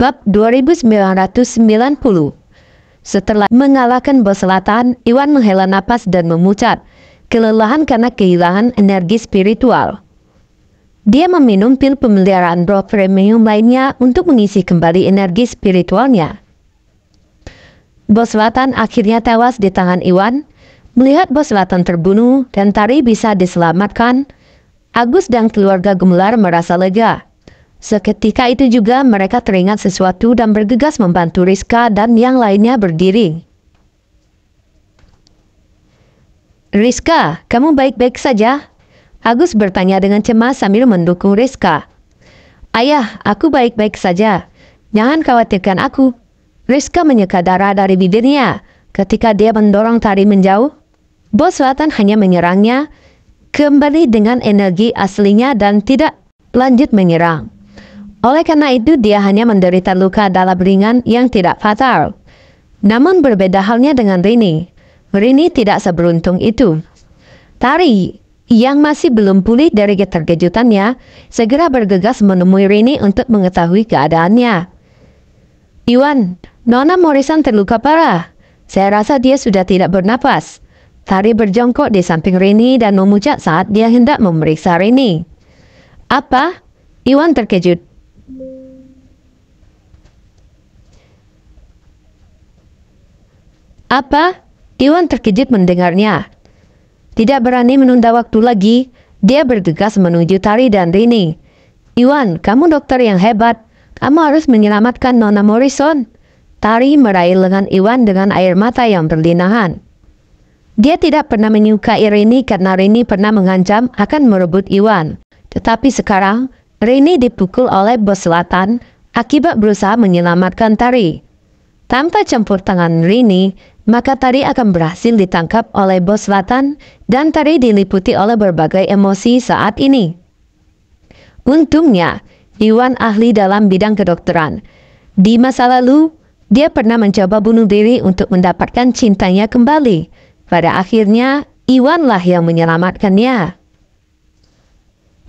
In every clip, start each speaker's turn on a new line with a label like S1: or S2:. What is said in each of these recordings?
S1: Bab 2990 Setelah mengalahkan bos selatan, Iwan menghela napas dan memucat, kelelahan karena kehilangan energi spiritual. Dia meminum pil pemeliharaan roh premium lainnya untuk mengisi kembali energi spiritualnya. Bos selatan akhirnya tewas di tangan Iwan. Melihat bos selatan terbunuh dan Tari bisa diselamatkan, Agus dan keluarga Gemelar merasa lega. Seketika itu juga mereka teringat sesuatu dan bergegas membantu Rizka dan yang lainnya berdiri. Rizka, kamu baik-baik saja? Agus bertanya dengan cemas sambil mendukung Rizka. Ayah, aku baik-baik saja. Jangan khawatirkan aku. Rizka menyeka darah dari bibirnya ketika dia mendorong Tari menjauh. Bos Selatan hanya menyerangnya kembali dengan energi aslinya dan tidak lanjut menyerang. Oleh karena itu, dia hanya menderita luka dalam ringan yang tidak fatal. Namun berbeda halnya dengan Rini. Rini tidak seberuntung itu. Tari, yang masih belum pulih dari keterkejutannya, segera bergegas menemui Rini untuk mengetahui keadaannya. Iwan, Nona Morrison terluka parah. Saya rasa dia sudah tidak bernapas. Tari berjongkok di samping Rini dan memucat saat dia hendak memeriksa Rini. Apa? Iwan terkejut. Apa? Iwan terkejut mendengarnya. Tidak berani menunda waktu lagi, dia bergegas menuju Tari dan Rini. Iwan, kamu dokter yang hebat. Kamu harus menyelamatkan Nona Morrison. Tari meraih lengan Iwan dengan air mata yang berlinahan. Dia tidak pernah menyukai Rini karena Rini pernah mengancam akan merebut Iwan. Tetapi sekarang, Rini dipukul oleh bos selatan akibat berusaha menyelamatkan Tari. Tanpa campur tangan Rini, maka Tari akan berhasil ditangkap oleh bos selatan dan Tari diliputi oleh berbagai emosi saat ini. Untungnya, Iwan ahli dalam bidang kedokteran. Di masa lalu, dia pernah mencoba bunuh diri untuk mendapatkan cintanya kembali. Pada akhirnya, Iwanlah yang menyelamatkannya.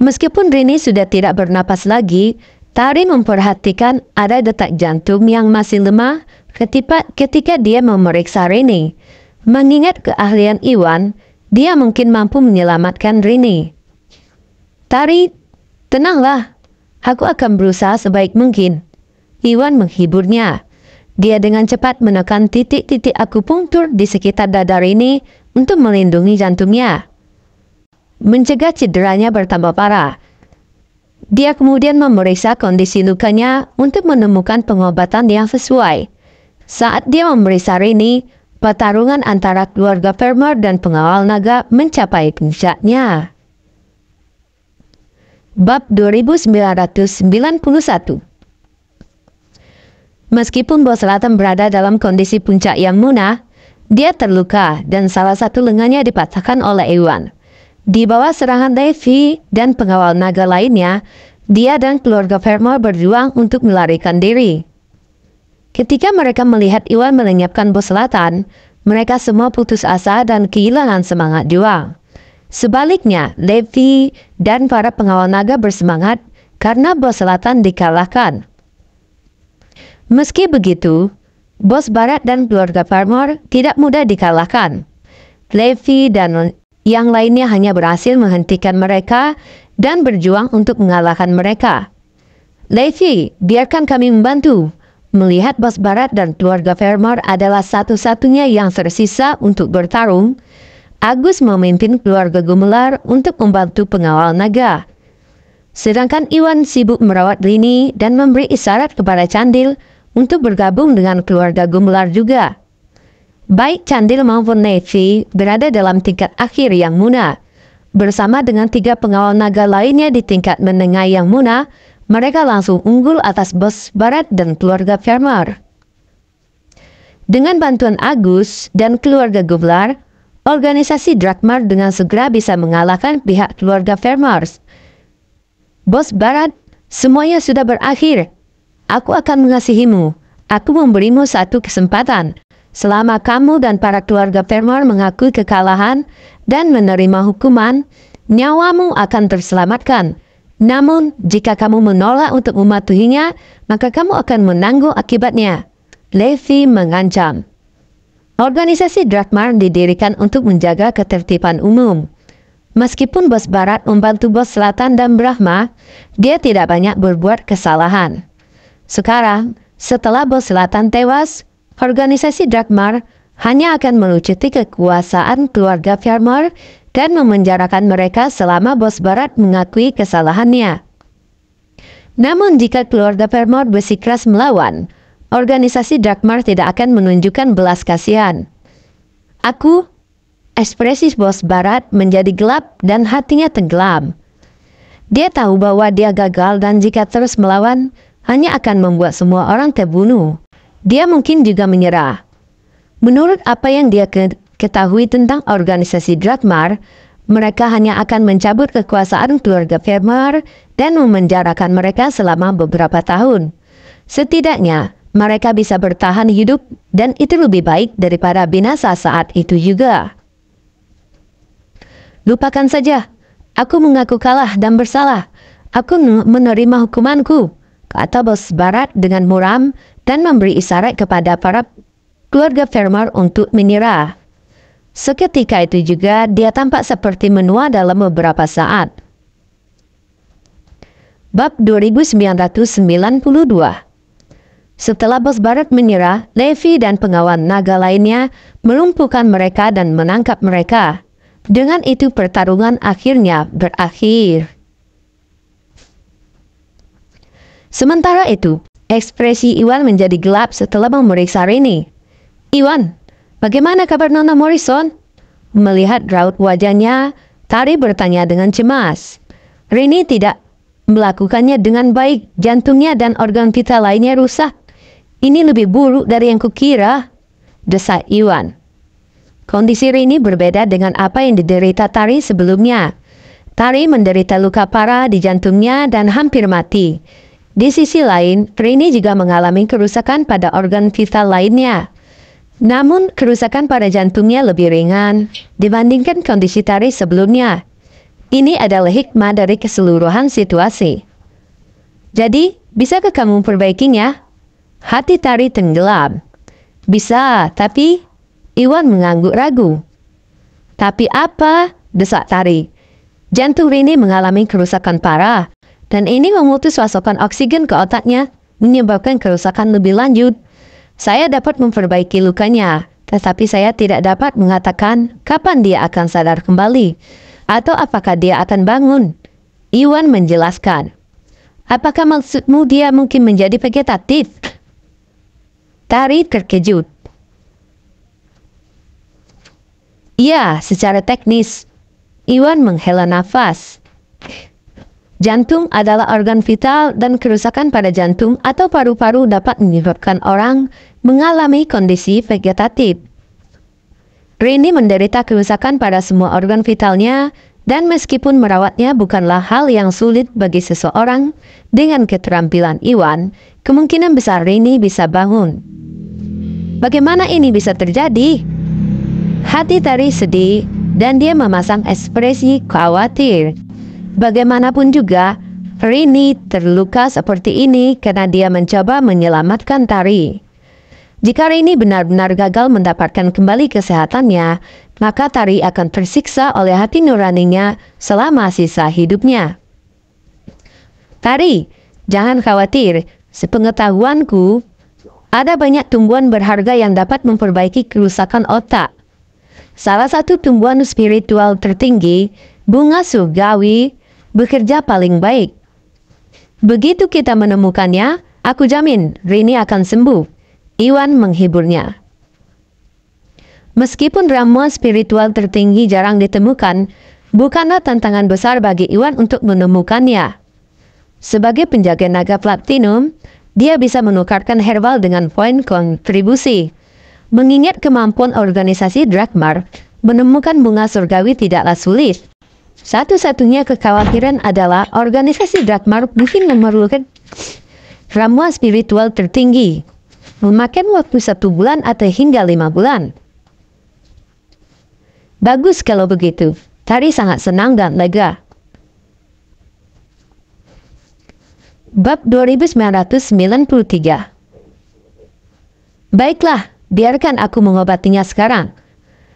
S1: Meskipun Rini sudah tidak bernapas lagi, Tari memperhatikan ada detak jantung yang masih lemah ketika, ketika dia memeriksa Rini. Mengingat keahlian Iwan, dia mungkin mampu menyelamatkan Rini. Tari, tenanglah. Aku akan berusaha sebaik mungkin. Iwan menghiburnya. Dia dengan cepat menekan titik-titik akupunktur di sekitar dada Rini untuk melindungi jantungnya. Mencegah cederanya bertambah parah. Dia kemudian memeriksa kondisi lukanya untuk menemukan pengobatan yang sesuai. Saat dia memeriksa Rini, pertarungan antara keluarga Fermor dan pengawal naga mencapai puncaknya. Bab 2991 Meskipun bos selatan berada dalam kondisi puncak yang munah, dia terluka dan salah satu lengannya dipatahkan oleh Ewan. Di bawah serangan Davy dan pengawal naga lainnya, dia dan keluarga Fermor berjuang untuk melarikan diri. Ketika mereka melihat Iwan melenyapkan bos selatan, mereka semua putus asa dan kehilangan semangat juang. Sebaliknya, Levi dan para pengawal naga bersemangat karena bos selatan dikalahkan. Meski begitu, bos barat dan keluarga Farmer tidak mudah dikalahkan. Levi dan yang lainnya hanya berhasil menghentikan mereka dan berjuang untuk mengalahkan mereka. Levi, biarkan kami membantu, Melihat bos barat dan keluarga Vermeer adalah satu-satunya yang tersisa untuk bertarung, Agus memimpin keluarga Gumelar untuk membantu pengawal naga. Sedangkan Iwan sibuk merawat Lini dan memberi isyarat kepada Candil untuk bergabung dengan keluarga Gumelar juga. Baik Candil maupun Nevi berada dalam tingkat akhir yang muna, bersama dengan tiga pengawal naga lainnya di tingkat menengah yang muna, mereka langsung unggul atas bos Barat dan keluarga Farmer. Dengan bantuan Agus dan keluarga Gublar, organisasi Drakmar dengan segera bisa mengalahkan pihak keluarga Farmers. Bos Barat, semuanya sudah berakhir. Aku akan mengasihimu. Aku memberimu satu kesempatan. Selama kamu dan para keluarga Farmer mengakui kekalahan dan menerima hukuman, nyawamu akan terselamatkan. Namun, jika kamu menolak untuk mematuhinya, maka kamu akan menanggung akibatnya. Levi mengancam. Organisasi Drakmar didirikan untuk menjaga ketertiban umum. Meskipun bos barat membantu bos selatan dan Brahma, dia tidak banyak berbuat kesalahan. Sekarang, setelah bos selatan tewas, organisasi Drakmar hanya akan melucuti kekuasaan keluarga Farmer dan memenjarakan mereka selama bos barat mengakui kesalahannya. Namun jika keluarga Permor bersikeras melawan, organisasi Dagmar tidak akan menunjukkan belas kasihan. Aku, ekspresi bos barat menjadi gelap dan hatinya tenggelam. Dia tahu bahwa dia gagal dan jika terus melawan, hanya akan membuat semua orang terbunuh. Dia mungkin juga menyerah. Menurut apa yang dia ketahui tentang organisasi Dragmar. mereka hanya akan mencabut kekuasaan keluarga Fermar dan memenjarakan mereka selama beberapa tahun. Setidaknya, mereka bisa bertahan hidup dan itu lebih baik daripada binasa saat itu juga. Lupakan saja, aku mengaku kalah dan bersalah. Aku menerima hukumanku, kata bos barat dengan muram dan memberi isyarat kepada para keluarga Fermar untuk menyerah. Seketika itu juga dia tampak seperti menua dalam beberapa saat. Bab 2992 Setelah bos barat menyerah, Levi dan pengawal naga lainnya melumpuhkan mereka dan menangkap mereka. Dengan itu pertarungan akhirnya berakhir. Sementara itu, ekspresi Iwan menjadi gelap setelah memeriksa Rini. Iwan, Bagaimana kabar Nona Morrison? Melihat raut wajahnya, Tari bertanya dengan cemas. Rini tidak melakukannya dengan baik. Jantungnya dan organ vital lainnya rusak. Ini lebih buruk dari yang kukira, desak Iwan. Kondisi Rini berbeda dengan apa yang diderita Tari sebelumnya. Tari menderita luka parah di jantungnya dan hampir mati. Di sisi lain, Rini juga mengalami kerusakan pada organ vital lainnya. Namun, kerusakan pada jantungnya lebih ringan dibandingkan kondisi Tari sebelumnya. Ini adalah hikmah dari keseluruhan situasi. Jadi, bisakah kamu perbaikinya? Hati Tari tenggelam. Bisa, tapi Iwan mengangguk ragu. Tapi apa? Desak Tari. Jantung Rini mengalami kerusakan parah, dan ini memutus pasokan oksigen ke otaknya, menyebabkan kerusakan lebih lanjut. Saya dapat memperbaiki lukanya, tetapi saya tidak dapat mengatakan kapan dia akan sadar kembali atau apakah dia akan bangun. Iwan menjelaskan. Apakah maksudmu dia mungkin menjadi vegetatif? Tari terkejut. Ya, secara teknis. Iwan menghela nafas. Jantung adalah organ vital dan kerusakan pada jantung atau paru-paru dapat menyebabkan orang mengalami kondisi vegetatif. Rini menderita kerusakan pada semua organ vitalnya dan meskipun merawatnya bukanlah hal yang sulit bagi seseorang dengan keterampilan Iwan, kemungkinan besar Rini bisa bangun. Bagaimana ini bisa terjadi? Hati Tari sedih dan dia memasang ekspresi khawatir. Bagaimanapun juga, Rini terluka seperti ini karena dia mencoba menyelamatkan Tari. Jika Rini benar-benar gagal mendapatkan kembali kesehatannya, maka Tari akan tersiksa oleh hati nuraninya selama sisa hidupnya. Tari, jangan khawatir. Sepengetahuanku, ada banyak tumbuhan berharga yang dapat memperbaiki kerusakan otak. Salah satu tumbuhan spiritual tertinggi, bunga surgawi, bekerja paling baik. Begitu kita menemukannya, aku jamin Rini akan sembuh. Iwan menghiburnya. Meskipun ramuan spiritual tertinggi jarang ditemukan, bukanlah tantangan besar bagi Iwan untuk menemukannya. Sebagai penjaga naga platinum, dia bisa menukarkan herbal dengan poin kontribusi. Mengingat kemampuan organisasi Drakmar, menemukan bunga surgawi tidaklah sulit. Satu-satunya kekhawatiran adalah organisasi Dragmar mungkin memerlukan ramuan spiritual tertinggi, memakan waktu satu bulan atau hingga lima bulan. Bagus kalau begitu. Tari sangat senang dan lega. Bab 2993 Baiklah, biarkan aku mengobatinya sekarang.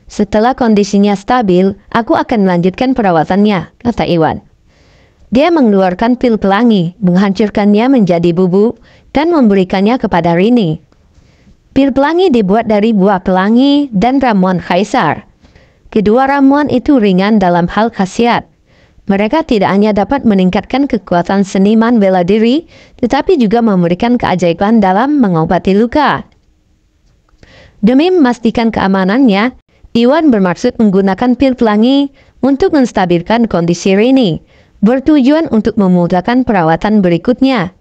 S1: Setelah kondisinya stabil, aku akan melanjutkan perawatannya, kata Iwan. Dia mengeluarkan pil pelangi, menghancurkannya menjadi bubuk, dan memberikannya kepada Rini. Pil pelangi dibuat dari buah pelangi dan ramuan kaisar. Kedua ramuan itu ringan dalam hal khasiat. Mereka tidak hanya dapat meningkatkan kekuatan seniman bela diri, tetapi juga memberikan keajaiban dalam mengobati luka. Demi memastikan keamanannya, Iwan bermaksud menggunakan pil pelangi untuk menstabilkan kondisi Rini, bertujuan untuk memudahkan perawatan berikutnya.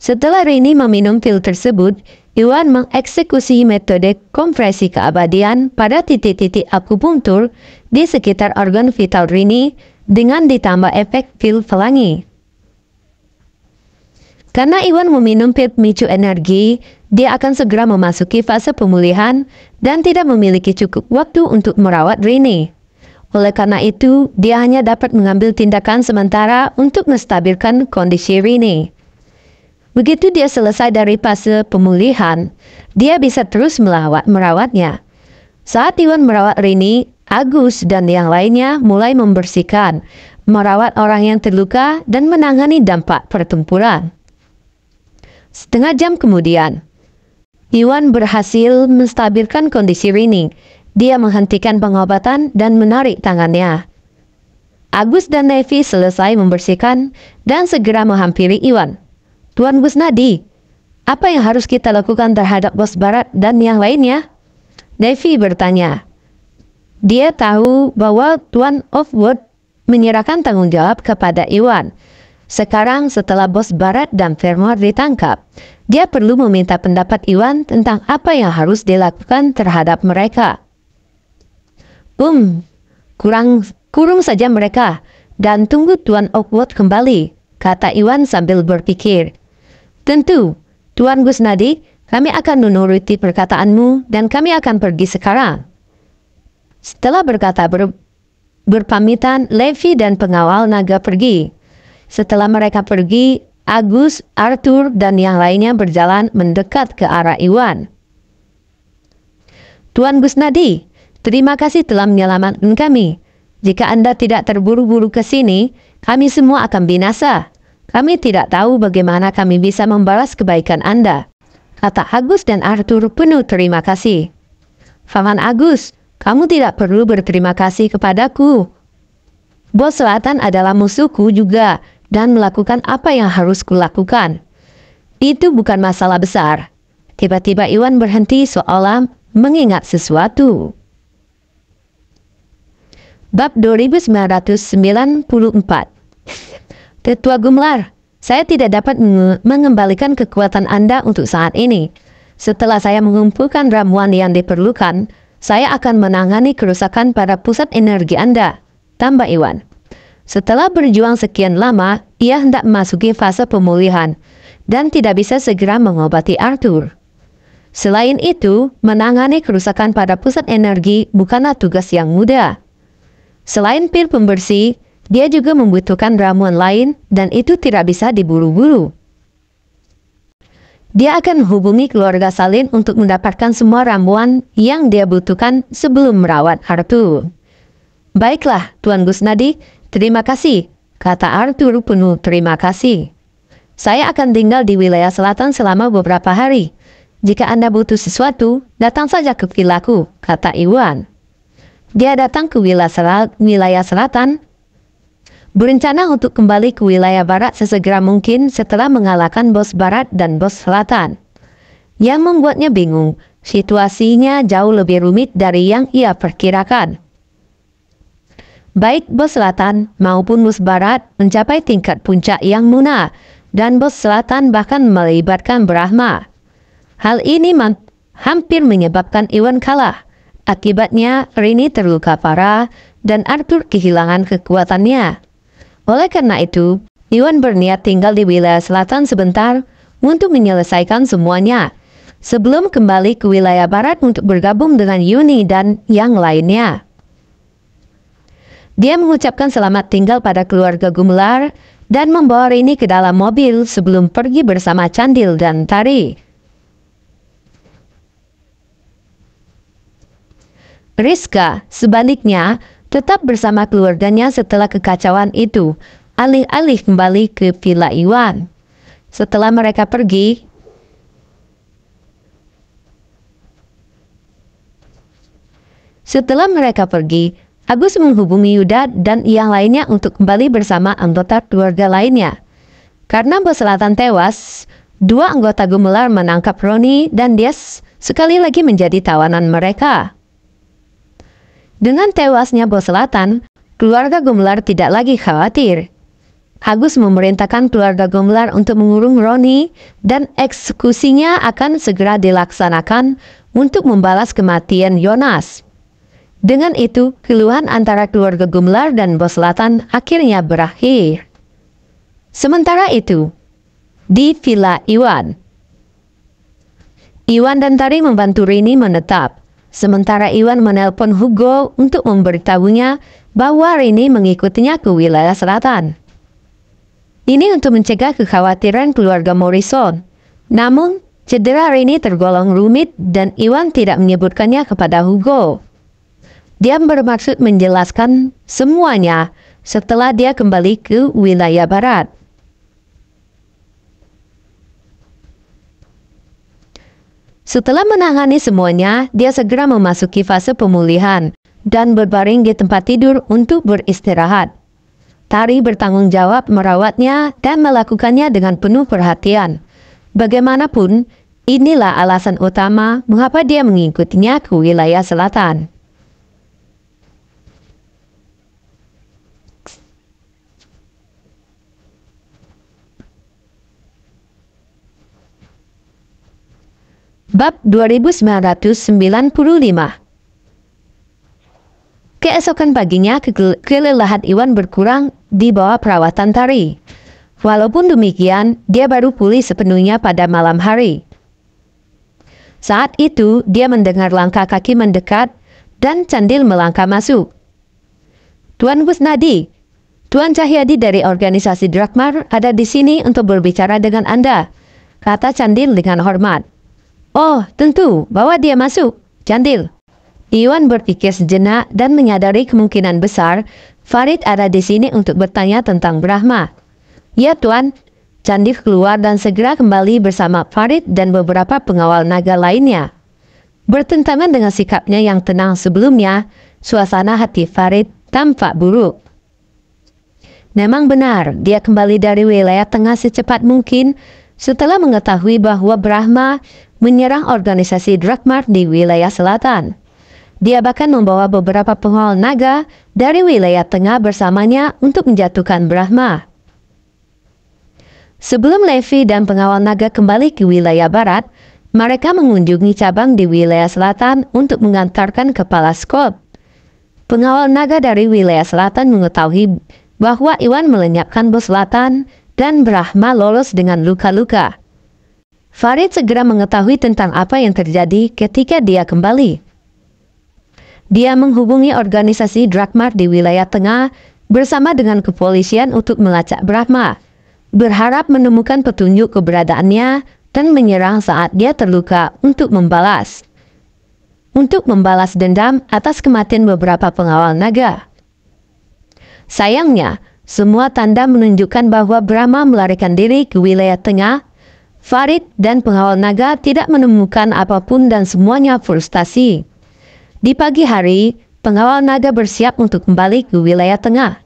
S1: Setelah Rini meminum pil tersebut, Iwan mengeksekusi metode kompresi keabadian pada titik-titik akupunktur di sekitar organ vital Rini dengan ditambah efek pil pelangi. Karena Iwan meminum pil pemicu energi, dia akan segera memasuki fase pemulihan dan tidak memiliki cukup waktu untuk merawat Rini. Oleh karena itu, dia hanya dapat mengambil tindakan sementara untuk menstabilkan kondisi Rini. Begitu dia selesai dari fase pemulihan, dia bisa terus melawat, merawatnya. Saat Iwan merawat Rini, Agus dan yang lainnya mulai membersihkan, merawat orang yang terluka dan menangani dampak pertempuran. Setengah jam kemudian, Iwan berhasil menstabilkan kondisi Rini. Dia menghentikan pengobatan dan menarik tangannya. Agus dan Nevi selesai membersihkan dan segera menghampiri Iwan. Tuan Gus Nadi, apa yang harus kita lakukan terhadap bos barat dan yang lainnya? Nevi bertanya. Dia tahu bahwa Tuan Offwood menyerahkan tanggung jawab kepada Iwan. Sekarang setelah bos Barat dan Fermor ditangkap, dia perlu meminta pendapat Iwan tentang apa yang harus dilakukan terhadap mereka. Um, kurang kurung saja mereka dan tunggu Tuan Oakwood kembali, kata Iwan sambil berpikir. Tentu, Tuan Gusnadi, kami akan menuruti perkataanmu dan kami akan pergi sekarang. Setelah berkata ber, berpamitan, Levi dan pengawal naga pergi. Setelah mereka pergi, Agus, Arthur, dan yang lainnya berjalan mendekat ke arah Iwan. Tuan Gusnadi, terima kasih telah menyelamatkan kami. Jika Anda tidak terburu-buru ke sini, kami semua akan binasa. Kami tidak tahu bagaimana kami bisa membalas kebaikan Anda. Kata Agus dan Arthur penuh terima kasih. Faman Agus, kamu tidak perlu berterima kasih kepadaku. Bos selatan adalah musuhku juga, dan melakukan apa yang harus kulakukan. Itu bukan masalah besar. Tiba-tiba Iwan berhenti seolah mengingat sesuatu. Bab 2994 Tetua Gumlar, saya tidak dapat mengembalikan kekuatan Anda untuk saat ini. Setelah saya mengumpulkan ramuan yang diperlukan, saya akan menangani kerusakan pada pusat energi Anda. Tambah Iwan. Setelah berjuang sekian lama, ia hendak memasuki fase pemulihan dan tidak bisa segera mengobati Arthur. Selain itu, menangani kerusakan pada pusat energi bukanlah tugas yang mudah. Selain pil pembersih, dia juga membutuhkan ramuan lain dan itu tidak bisa diburu-buru. Dia akan menghubungi keluarga Salin untuk mendapatkan semua ramuan yang dia butuhkan sebelum merawat Arthur. Baiklah, Tuan Gusnadi, Terima kasih, kata Arthur penuh terima kasih. Saya akan tinggal di wilayah selatan selama beberapa hari. Jika Anda butuh sesuatu, datang saja ke vilaku, kata Iwan. Dia datang ke wilayah, wilayah selatan, berencana untuk kembali ke wilayah barat sesegera mungkin setelah mengalahkan bos barat dan bos selatan. Yang membuatnya bingung, situasinya jauh lebih rumit dari yang ia perkirakan baik bos selatan maupun bos barat mencapai tingkat puncak yang muna dan bos selatan bahkan melibatkan Brahma. Hal ini hampir menyebabkan Iwan kalah. Akibatnya, Rini terluka parah dan Arthur kehilangan kekuatannya. Oleh karena itu, Iwan berniat tinggal di wilayah selatan sebentar untuk menyelesaikan semuanya sebelum kembali ke wilayah barat untuk bergabung dengan Yuni dan yang lainnya. Dia mengucapkan selamat tinggal pada keluarga Gumelar dan membawa Rini ke dalam mobil sebelum pergi bersama Candil dan Tari. Rizka, sebaliknya, tetap bersama keluarganya setelah kekacauan itu, alih-alih kembali ke Villa Iwan. Setelah mereka pergi, Setelah mereka pergi, Agus menghubungi Yuda dan yang lainnya untuk kembali bersama anggota keluarga lainnya. Karena Selatan tewas, dua anggota Gumelar menangkap Roni dan Des sekali lagi menjadi tawanan mereka. Dengan tewasnya Bos Selatan, keluarga Gumelar tidak lagi khawatir. Agus memerintahkan keluarga Gumelar untuk mengurung Roni dan eksekusinya akan segera dilaksanakan untuk membalas kematian Yonas. Dengan itu, keluhan antara keluarga Gumlar dan Bos Selatan akhirnya berakhir. Sementara itu, di Villa Iwan, Iwan dan Tari membantu Rini menetap. Sementara Iwan menelpon Hugo untuk memberitahunya bahwa Rini mengikutinya ke wilayah selatan. Ini untuk mencegah kekhawatiran keluarga Morrison. Namun, cedera Rini tergolong rumit dan Iwan tidak menyebutkannya kepada Hugo. Dia bermaksud menjelaskan semuanya setelah dia kembali ke wilayah barat. Setelah menangani semuanya, dia segera memasuki fase pemulihan dan berbaring di tempat tidur untuk beristirahat. Tari bertanggung jawab merawatnya dan melakukannya dengan penuh perhatian. Bagaimanapun, inilah alasan utama mengapa dia mengikutinya ke wilayah selatan. Bab 2995 Keesokan paginya, kelelahan Iwan berkurang di bawah perawatan Tari. Walaupun demikian, dia baru pulih sepenuhnya pada malam hari. Saat itu, dia mendengar langkah kaki mendekat dan candil melangkah masuk. Tuan Gusnadi, Tuan Cahyadi dari organisasi Drakmar ada di sini untuk berbicara dengan Anda, kata Candil dengan hormat. Oh, tentu, bawa dia masuk. Candil. Iwan berpikir sejenak dan menyadari kemungkinan besar Farid ada di sini untuk bertanya tentang Brahma. Ya, Tuan. Candil keluar dan segera kembali bersama Farid dan beberapa pengawal naga lainnya. Bertentangan dengan sikapnya yang tenang sebelumnya, suasana hati Farid tampak buruk. Memang benar, dia kembali dari wilayah tengah secepat mungkin setelah mengetahui bahwa Brahma menyerang organisasi Drakmar di wilayah selatan. Dia bahkan membawa beberapa pengawal naga dari wilayah tengah bersamanya untuk menjatuhkan Brahma. Sebelum Levi dan pengawal naga kembali ke wilayah barat, mereka mengunjungi cabang di wilayah selatan untuk mengantarkan kepala skop. Pengawal naga dari wilayah selatan mengetahui bahwa Iwan melenyapkan bos selatan dan Brahma lolos dengan luka-luka. Farid segera mengetahui tentang apa yang terjadi ketika dia kembali. Dia menghubungi organisasi Drakmar di wilayah tengah bersama dengan kepolisian untuk melacak Brahma, berharap menemukan petunjuk keberadaannya dan menyerang saat dia terluka untuk membalas. Untuk membalas dendam atas kematian beberapa pengawal naga. Sayangnya, semua tanda menunjukkan bahwa Brahma melarikan diri ke wilayah tengah Farid dan pengawal naga tidak menemukan apapun dan semuanya frustasi. Di pagi hari, pengawal naga bersiap untuk kembali ke wilayah tengah.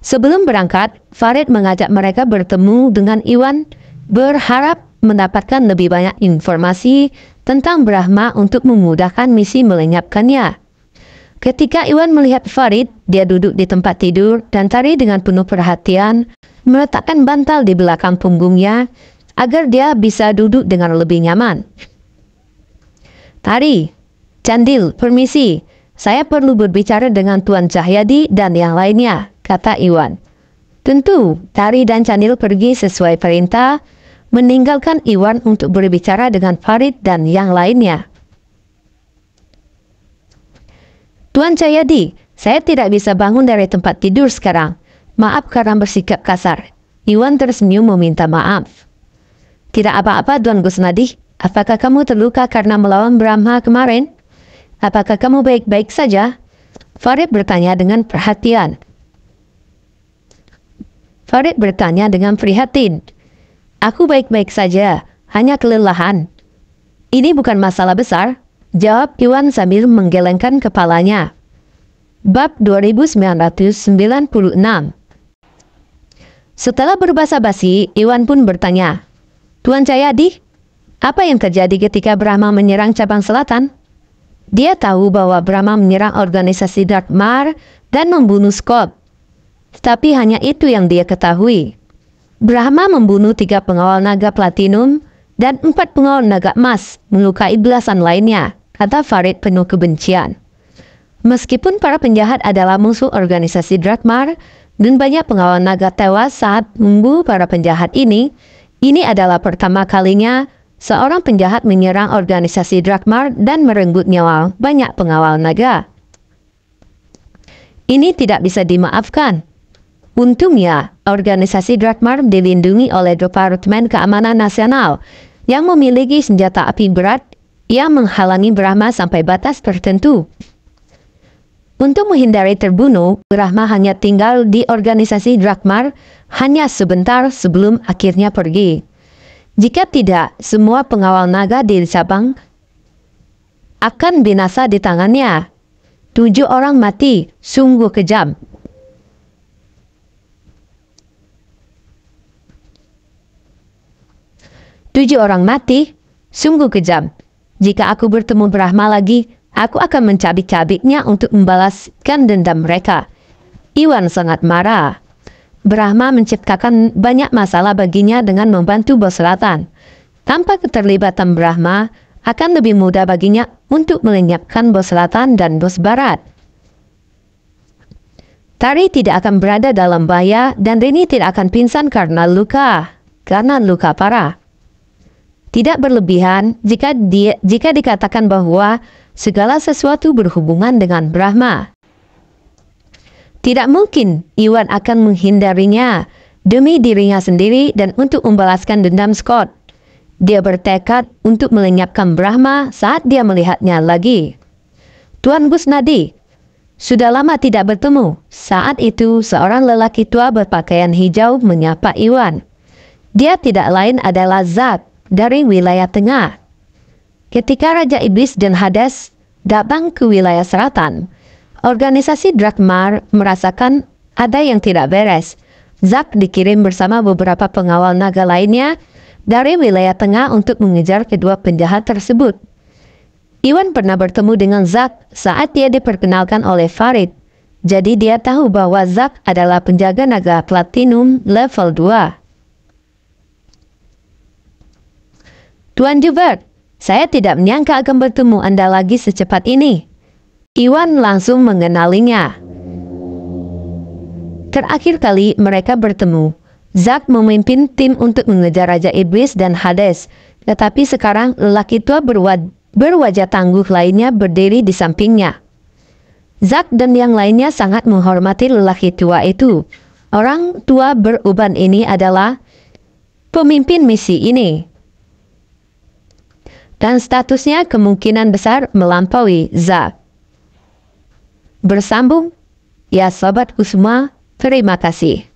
S1: Sebelum berangkat, Farid mengajak mereka bertemu dengan Iwan, berharap mendapatkan lebih banyak informasi tentang Brahma untuk memudahkan misi melenyapkannya. Ketika Iwan melihat Farid, dia duduk di tempat tidur dan tari dengan penuh perhatian, meletakkan bantal di belakang punggungnya agar dia bisa duduk dengan lebih nyaman. Tari, Candil, permisi, saya perlu berbicara dengan Tuan Cahyadi dan yang lainnya, kata Iwan. Tentu, Tari dan Candil pergi sesuai perintah, meninggalkan Iwan untuk berbicara dengan Farid dan yang lainnya. Tuan Cahyadi, saya tidak bisa bangun dari tempat tidur sekarang. Maaf karena bersikap kasar. Iwan tersenyum meminta maaf. Tidak apa-apa Tuan Gusnadi, apakah kamu terluka karena melawan Brahma kemarin? Apakah kamu baik-baik saja? Farid bertanya dengan perhatian. Farid bertanya dengan prihatin. Aku baik-baik saja, hanya kelelahan. Ini bukan masalah besar, jawab Iwan sambil menggelengkan kepalanya. Bab 2996 setelah berbasa-basi, Iwan pun bertanya, Tuan Jayadi, apa yang terjadi ketika Brahma menyerang cabang selatan? Dia tahu bahwa Brahma menyerang organisasi Darkmar dan membunuh Skop. Tapi hanya itu yang dia ketahui. Brahma membunuh tiga pengawal naga platinum dan empat pengawal naga emas melukai belasan lainnya, kata Farid penuh kebencian. Meskipun para penjahat adalah musuh organisasi Drakmar, dan banyak pengawal naga tewas saat membunuh para penjahat ini, ini adalah pertama kalinya seorang penjahat menyerang organisasi Drakmar dan merenggut nyawa banyak pengawal naga. Ini tidak bisa dimaafkan. Untungnya, organisasi Drakmar dilindungi oleh Departemen Keamanan Nasional yang memiliki senjata api berat yang menghalangi Brahma sampai batas tertentu. Untuk menghindari terbunuh, Brahma hanya tinggal di organisasi Drakmar hanya sebentar sebelum akhirnya pergi. Jika tidak, semua pengawal naga di Sabang akan binasa di tangannya. Tujuh orang mati, sungguh kejam. Tujuh orang mati, sungguh kejam. Jika aku bertemu Brahma lagi, Aku akan mencabik-cabiknya untuk membalaskan dendam mereka. Iwan sangat marah. Brahma menciptakan banyak masalah baginya dengan membantu Bos Selatan. Tanpa keterlibatan Brahma, akan lebih mudah baginya untuk melenyapkan Bos Selatan dan Bos Barat. Tari tidak akan berada dalam bahaya dan Rini tidak akan pingsan karena luka, karena luka parah. Tidak berlebihan jika di, jika dikatakan bahwa segala sesuatu berhubungan dengan Brahma. Tidak mungkin Iwan akan menghindarinya demi dirinya sendiri dan untuk membalaskan dendam Scott. Dia bertekad untuk melenyapkan Brahma saat dia melihatnya lagi. Tuan Gusnadi, sudah lama tidak bertemu. Saat itu, seorang lelaki tua berpakaian hijau menyapa Iwan. Dia tidak lain adalah Zak dari wilayah tengah. Ketika Raja Iblis dan Hades datang ke wilayah selatan, organisasi Drakmar merasakan ada yang tidak beres. Zap dikirim bersama beberapa pengawal naga lainnya dari wilayah tengah untuk mengejar kedua penjahat tersebut. Iwan pernah bertemu dengan Zak saat dia diperkenalkan oleh Farid. Jadi dia tahu bahwa Zak adalah penjaga naga platinum level 2. Tuan Jubert, saya tidak menyangka akan bertemu Anda lagi secepat ini. Iwan langsung mengenalinya. Terakhir kali mereka bertemu, Zak memimpin tim untuk mengejar Raja Iblis dan Hades. Tetapi sekarang lelaki tua berwaj berwajah tangguh lainnya berdiri di sampingnya. Zak dan yang lainnya sangat menghormati lelaki tua itu. Orang tua beruban ini adalah pemimpin misi ini dan statusnya kemungkinan besar melampaui za. Bersambung, ya sobat Usma, terima kasih.